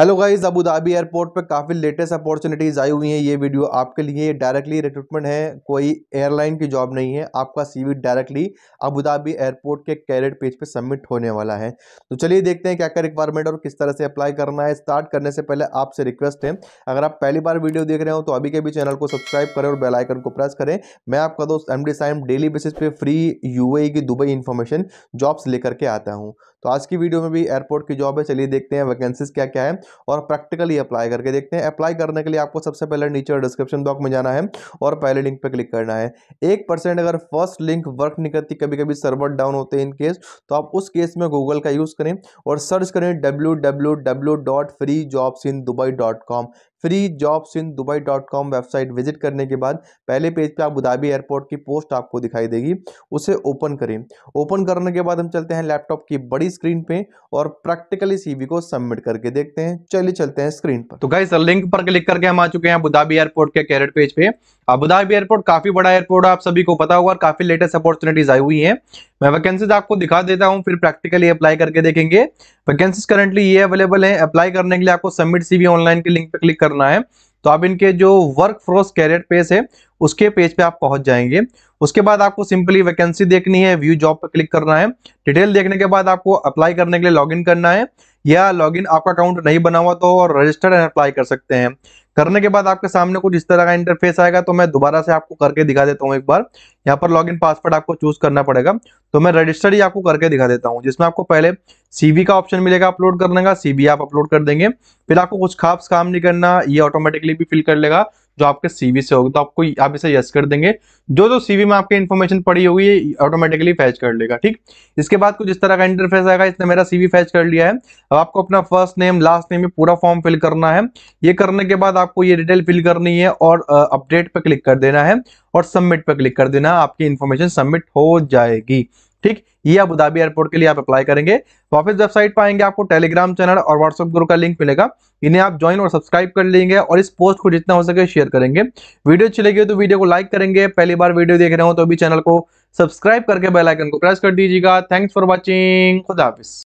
hello guys Abu Dhabi airport पे काफ़ी latest opportunities आई हुई हैं ये वीडियो आपके लिए डायरेक्टली रिक्रूटमेंट है कोई एयरलाइन की जॉब नहीं है आपका CV directly Abu Dhabi airport के कैरेट पेज पे सबमिट होने वाला है तो चलिए देखते हैं क्या क्या रिक्वायरमेंट और किस तरह से अप्लाई करना है स्टार्ट करने से पहले आपसे रिक्वेस्ट है अगर आप पहली बार वीडियो देख रहे हो तो अभी के भी चैनल को सब्सक्राइब करें और बेलाइकन को प्रेस करें मैं आपका दोस्त M D Saim daily basis पे फ्री यू की दुबई इन्फॉर्मेशन जॉब्स लेकर के आता हूँ तो आज की वीडियो में भी एयरपोर्ट की जॉब है चलिए देखते हैं वैकेंसीज क्या क्या है और प्रैक्टिकली अप्लाई करके देखते हैं अप्लाई करने के लिए आपको सबसे पहले नीचे डिस्क्रिप्शन बॉक्स में जाना है और पहले लिंक पर क्लिक करना है एक परसेंट अगर फर्स्ट लिंक वर्क नहीं करती कभी कभी सर्वर डाउन होते हैं इनकेस तो आप उस केस में गूगल का यूज़ करें और सर्च करें W W W dot free in Dubai dot com free jobs in Dubai dot com website visit करने के बाद पहले पेज पे आप बुधाबी एयरपोर्ट की पोस्ट आपको दिखाई देगी उसे ओपन करें ओपन करने के बाद हम चलते हैं लैपटॉप की बड़ी स्क्रीन पे और प्रैक्टिकली सीवी को सबमिट करके देखते हैं चलिए चलते हैं स्क्रीन पर तो गाइस लिंक पर क्लिक करके हम आ चुके हैं बुधाबी एयरपोर्ट के कैरेट पेज पे अबुधाबी एयरपोर्ट काफी बड़ा एयरपोर्ट है आप सभी को पता होगा और काफी लेटेस्ट अपॉर्चुनिटीज आई हुई है मैं वैकेंसीज आपको दिखा देता हूँ फिर प्रैक्टिकली अप्लाई करके देखेंगे वैकेंसीज करंटली ये अवेलेबल है अप्लाई करने के लिए आपको सबमिट सीवी ऑनलाइन के लिंक पे क्लिक करना है तो आप इनके जो वर्क फ्रॉस कैरियर पेज है उसके पेज पे आप पहुंच जाएंगे उसके बाद आपको सिंपली वैकेंसी देखनी है व्यू जॉब पर क्लिक करना है डिटेल देखने के बाद आपको अप्लाई करने के लिए लॉगिन करना है या लॉगिन आपका अकाउंट नहीं बना हुआ तो रजिस्टर्ड एंड अप्लाई कर सकते हैं करने के बाद आपके सामने कुछ इस तरह का इंटरफेस आएगा तो मैं दोबारा से आपको करके दिखा देता हूँ एक बार यहाँ पर लॉग पासवर्ड आपको चूज करना पड़ेगा तो मैं रजिस्टर ही आपको करके दिखा देता हूँ जिसमें आपको पहले सीवी का ऑप्शन मिलेगा अपलोड करने का सीवी आप अपलोड कर देंगे फिर आपको कुछ खास काम नहीं करना ये ऑटोमेटिकली भी फिल कर लेगा जो आपके सीवी से होगी तो आपको आप इसे यस कर देंगे जो जो सीवी में आपके इन्फॉर्मेशन पड़ी होगी ये ऑटोमेटिकली फैच कर लेगा ठीक इसके बाद कुछ इस तरह का इंटरफेस आएगा इसने मेरा सीवी फैच कर लिया है अब आपको अपना फर्स्ट नेम लास्ट नेम पूरा फॉर्म फिल करना है ये करने के बाद आपको ये डिटेल फिल करनी है और अपडेट पर क्लिक कर देना है और सबमिट पर क्लिक कर देना आपकी इन्फॉर्मेशन सबमिट हो जाएगी ठीक ये आप उदाबी एयरपोर्ट के लिए आप अप्लाई करेंगे वापस वेबसाइट पर आएंगे आपको टेलीग्राम चैनल और व्हाट्सअप ग्रुप का लिंक मिलेगा इन्हें आप ज्वाइन और सब्सक्राइब कर लेंगे और इस पोस्ट को जितना हो सके शेयर करेंगे वीडियो अच्छी लगी हो तो वीडियो को लाइक करेंगे पहली बार वीडियो देख रहे हो तो अभी चैनल को सब्सक्राइब करके बेलाइकन को प्रेस कर दीजिएगा थैंक्स फॉर वॉचिंग खुदाफिस